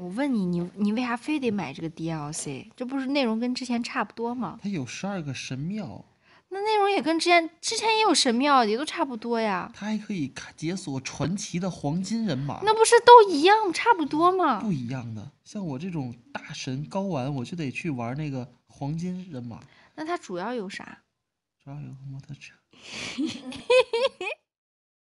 我问你，你你为啥非得买这个 DLC？这不是内容跟之前差不多吗？它有十二个神庙，那内容也跟之前之前也有神庙，也都差不多呀。它还可以解锁传奇的黄金人马，那不是都一样差不多吗？不一样的，像我这种大神高玩，我就得去玩那个黄金人马。那它主要有啥？主要有摩托车。